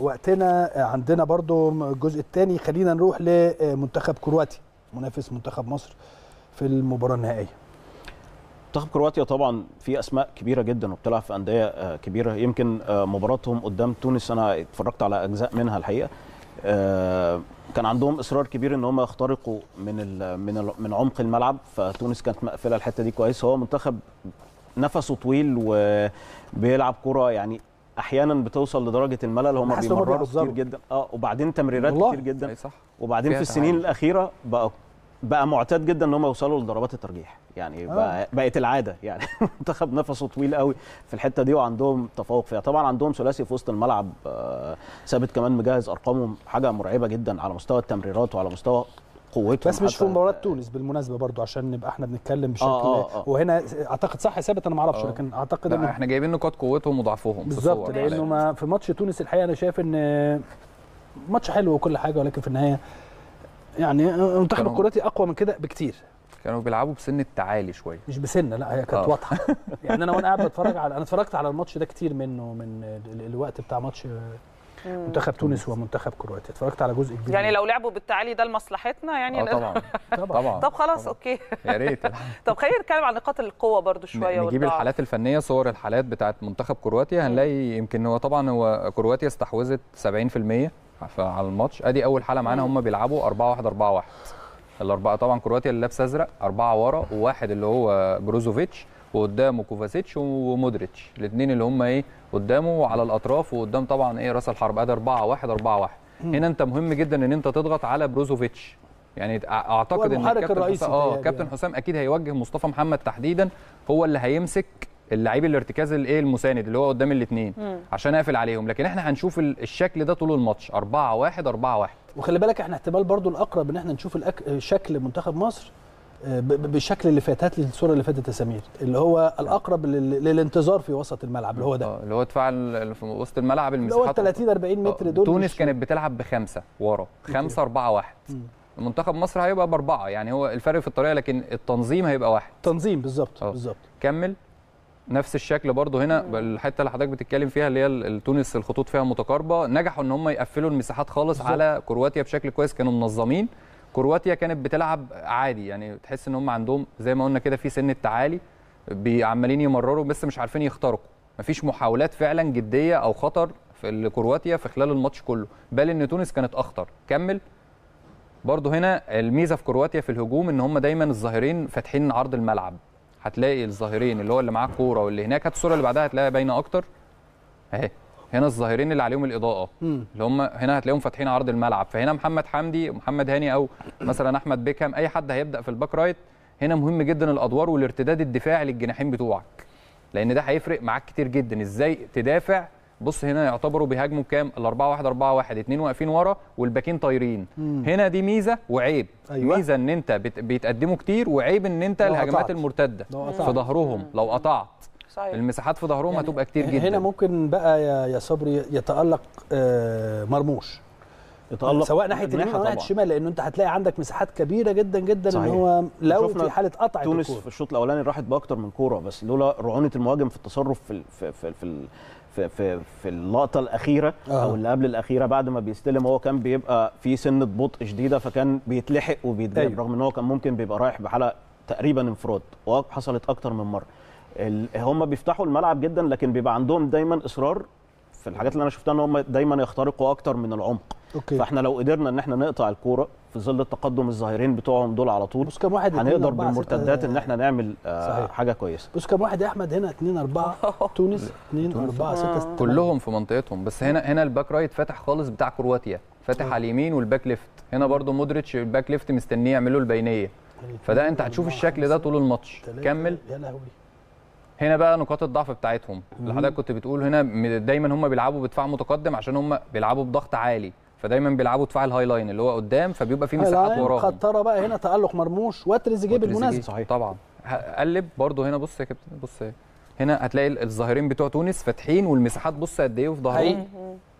وقتنا عندنا برضو الجزء الثاني خلينا نروح لمنتخب كرواتيا منافس منتخب مصر في المباراه النهائيه منتخب كرواتيا طبعا في اسماء كبيره جدا وبتلعب في انديه آه، كبيره يمكن آه، مباراتهم قدام تونس انا اتفرجت على اجزاء منها الحقيقه آه، كان عندهم اصرار كبير ان هم يخترقوا من من من عمق الملعب فتونس كانت مقفله الحته دي كويس هو منتخب نفسه طويل وبيلعب كره يعني احيانا بتوصل لدرجه الملل هم بيمرروا كتير جدا اه وبعدين تمريرات كتير جدا صح. وبعدين في السنين تعالي. الاخيره بقى بقى معتاد جدا ان هم يوصلوا لضربات الترجيح يعني آه. بقت العاده يعني منتخب نفسه طويل قوي في الحته دي وعندهم تفوق فيها طبعا عندهم ثلاثي في وسط الملعب آه، ثابت كمان مجهز ارقامهم حاجه مرعبه جدا على مستوى التمريرات وعلى مستوى قوتهم بس مش في مباراه تونس بالمناسبه برضو عشان نبقى احنا بنتكلم بشكل آه آه آه. وهنا اعتقد صح ثابت انا ما اعرفش آه. لكن اعتقد ان احنا جايبين نقاط قوتهم وضعفهم بالظبط لانه ما في ماتش تونس الحقيقه انا شايف ان ماتش حلو وكل حاجه ولكن في النهايه يعني منتخب الكرواتي اقوى من كده بكتير كانوا بيلعبوا بسن التعالي شويه مش بسن لا هي كانت آه. واضحه يعني انا وانا قاعد بتفرج على انا اتفرجت على الماتش ده كتير منه من الوقت بتاع ماتش منتخب تونس ومنتخب كرواتيا اتفرجت على جزء كبير يعني لو لعبوا بالتعالي ده لمصلحتنا يعني آه، طبعا طبعا طب خلاص اوكي يا ريت طب خلينا نتكلم عن نقاط القوه برضو شويه نجيب الحالات الفنيه صور الحالات بتاعه منتخب كرواتيا هنلاقي يمكن هو طبعا هو كرواتيا استحوذت 70% على الماتش ادي اول حاله معانا هم بيلعبوا 4 1 4 1 الاربعه طبعا كرواتيا اللي لابس ازرق اربعه ورا وواحد اللي هو بروزوفيتش وقدامه كوفاسيتش ومودريتش الاثنين اللي هم ايه قدامه وعلى الاطراف وقدام طبعا ايه راس الحرب ادي 4 1 4 1 هنا انت مهم جدا ان انت تضغط على بروزوفيتش يعني اعتقد ان الكابتن حسام اه كابتن يعني. حسام اكيد هيوجه مصطفى محمد تحديدا هو اللي هيمسك اللعيب الارتكاز الايه المساند اللي هو قدام الاثنين عشان اقفل عليهم لكن احنا هنشوف الشكل ده طول الماتش 4 1 4 1 وخلي بالك احنا احتمال برضو الاقرب ان احنا نشوف الأك... شكل منتخب مصر بالشكل اللي فاتت لي الصوره اللي فاتت يا سمير اللي هو الاقرب للانتظار في وسط الملعب اللي هو ده آه، اللي هو دفاع في وسط الملعب المساحات اللي هو 30 40 متر دول آه، تونس كانت بتلعب بخمسه ورا خمسه أربعة واحد منتخب مصر هيبقى باربعه يعني هو الفرق في الطريقه لكن التنظيم هيبقى واحد تنظيم بالظبط آه، بالظبط كمل نفس الشكل برضه هنا الحته اللي حضرتك بتتكلم فيها اللي هي تونس الخطوط فيها متقاربه نجحوا ان هم يقفلوا المساحات خالص بالزبط. على كرواتيا بشكل كويس كانوا منظمين كرواتيا كانت بتلعب عادي يعني تحس ان هم عندهم زي ما قلنا كده في سن التعالي عمالين يمرروا بس مش عارفين يخترقوا مفيش محاولات فعلا جديه او خطر في لكرواتيا في خلال الماتش كله بل ان تونس كانت اخطر كمل برضه هنا الميزه في كرواتيا في الهجوم ان هم دايما الظاهرين فاتحين عرض الملعب هتلاقي الظاهرين اللي هو اللي معاه الكوره واللي هناك هات الصوره اللي بعدها هتلاقيها باينه اكتر اهي هنا الظاهرين اللي عليهم الاضاءه اللي هم هنا هتلاقيهم فاتحين عرض الملعب فهنا محمد حمدي محمد هاني او مثلا احمد بيكهام اي حد هيبدا في الباك رايت هنا مهم جدا الادوار والارتداد الدفاعي للجناحين بتوعك لان ده هيفرق معاك كتير جدا ازاي تدافع بص هنا يعتبروا بيهاجموا كام ال 4 1 4 1 اتنين واقفين ورا والباكين طايرين هنا دي ميزه وعيب أيوة. ميزه ان انت بيتقدموا كتير وعيب ان انت الهجمات المرتده في ظهرهم لو قطعت صحيح. المساحات في ظهرهم يعني هتبقى كتير جدا هنا ممكن بقى يا, يا صبري يتالق آه، مرموش يتالق سواء ناحيه اليمين او ناحيه الشمال لان انت هتلاقي عندك مساحات كبيره جدا جدا صحيح. ان هو لو في حاله قطع تونس في الشوط الاولاني راحت باكتر من كوره بس لولا رعونه المهاجم في التصرف في في في, في في في في اللقطه الاخيره آه. او اللي قبل الاخيره بعد ما بيستلم هو كان بيبقى في سنه بطء شديده فكان بيتلحق وبيتجنب أيوه. رغم ان هو كان ممكن بيبقى رايح بحلقه تقريبا انفراد وحصلت اكتر من مره هم بيفتحوا الملعب جدا لكن بيبقى عندهم دايما اصرار في الحاجات اللي انا شفتها ان هم دايما يخترقوا اكتر من العمق أوكي. فاحنا لو قدرنا ان احنا نقطع الكوره في ظل التقدم الظاهرين بتوعهم دول على طول بس كم واحد هنقدر بالمرتدات ان احنا نعمل آه، صحيح. حاجه كويسه بس كام واحد يا احمد هنا 2 4 تونس 2 4 6 6 كلهم في منطقتهم بس هنا هنا الباك رايت فاتح خالص بتاع كرواتيا فاتح على اليمين والباك ليفت هنا برده مودريتش الباك ليفت مستنيه يعملوا البينيه فده انت هتشوف الشكل ده طول الماتش كمل يا لهوي هنا بقى نقاط الضعف بتاعتهم اللي حضرتك كنت بتقول هنا دايما هم بيلعبوا بدفاع متقدم عشان هم بيلعبوا بضغط عالي فدايما بيلعبوا دفاع الهاي لاين اللي هو قدام فبيبقى في مساحات وراهم خطره بقى هنا تالق مرموش وتريزيجيه بالمناسبه صحيح طبعا قلب برده هنا بص يا كابتن بص هنا هتلاقي الظاهرين بتوع تونس فاتحين والمساحات بص قد ايه في ظهرهم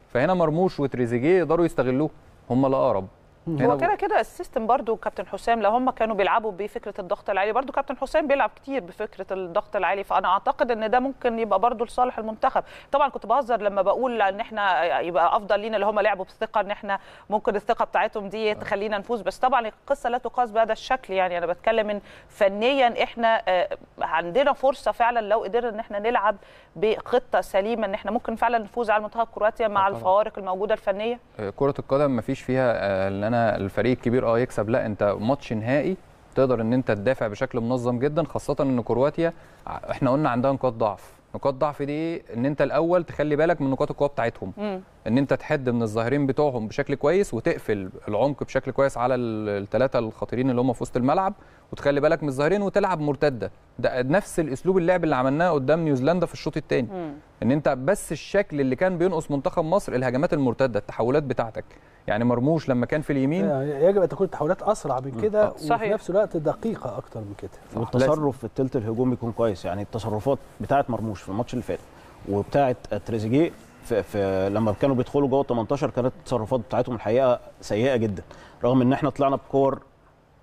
فهنا مرموش وتريزيجيه يقدروا يستغلوه هم الاقرب هو كده كده السيستم برضو كابتن حسام لو هم كانوا بيلعبوا بفكره الضغط العالي برضو كابتن حسام بيلعب كتير بفكره الضغط العالي فانا اعتقد ان ده ممكن يبقى برضو لصالح المنتخب طبعا كنت بهزر لما بقول ان احنا يبقى افضل لينا اللي هم لعبوا بثقه ان احنا ممكن الثقه بتاعتهم دي آه. تخلينا نفوز بس طبعا القصه لا تقاس بهذا الشكل يعني انا بتكلم ان فنيا احنا آه، عندنا فرصه فعلا لو قدرنا ان احنا نلعب بخطه سليمه ان احنا ممكن فعلا نفوز على منتخب كرواتيا مع آه، الفوارق الموجوده الفنيه كره القدم ما فيش فيها اللي انا الفريق الكبير اه يكسب لا انت ماتش نهائي تقدر ان انت تدافع بشكل منظم جدا خاصه ان كرواتيا احنا قلنا عندها نقاط ضعف نقاط ضعف دي ان انت الاول تخلي بالك من نقاط القوه بتاعتهم مم. ان انت تحد من الظاهرين بتوعهم بشكل كويس وتقفل العمق بشكل كويس على الثلاثه الخطيرين اللي هم في وسط الملعب وتخلي بالك من الظاهرين وتلعب مرتده ده نفس الاسلوب اللعب اللي عملناه قدام نيوزيلندا في الشوط الثاني ان انت بس الشكل اللي كان بينقص منتخب مصر الهجمات المرتده التحولات بتاعتك يعني مرموش لما كان في اليمين يعني يجب ان تكون التحولات اسرع من كده آه، وفي نفس الوقت دقيقه اكتر من كده والتصرف في الثلث الهجومي يكون كويس يعني التصرفات بتاعه مرموش في الماتش اللي فات وبتاعه تريزيجيه في, في لما كانوا بيدخلوا جوه 18 كانت التصرفات بتاعتهم الحقيقه سيئه جدا رغم ان احنا طلعنا بكور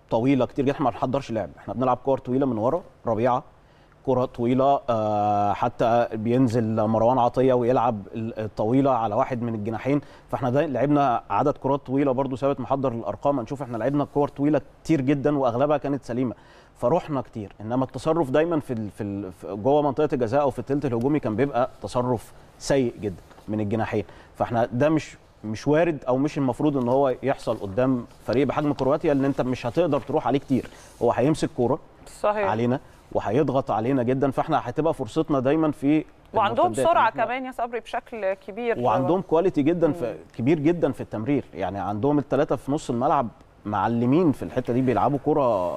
طويله كتير جدا احنا ما بنحضرش لعب احنا بنلعب كور طويله من ورا ربيعه كرة طويلة آه، حتى بينزل مروان عطية ويلعب الطويلة على واحد من الجناحين فاحنا ده لعبنا عدد كرات طويلة برضو ثابت محضر الأرقام هنشوف احنا لعبنا كور طويلة كتير جدا وأغلبها كانت سليمة فروحنا كتير انما التصرف دايما في ال... في ال... جوه منطقه الجزاء او في الثلث الهجومي كان بيبقى تصرف سيء جدا من الجناحين فاحنا ده مش مش وارد او مش المفروض ان هو يحصل قدام فريق بحجم كرواتيا لان انت مش هتقدر تروح عليه كتير هو هيمسك كوره صحيح علينا وهيضغط علينا جدا فاحنا هتبقى فرصتنا دايما في وعندهم سرعه كمان يا صبري بشكل كبير وعندهم كواليتي جدا في كبير جدا في التمرير يعني عندهم الثلاثه في نص الملعب معلمين في الحته دي بيلعبوا كره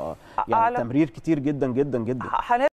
يعني تمرير كتير جدا جدا جدا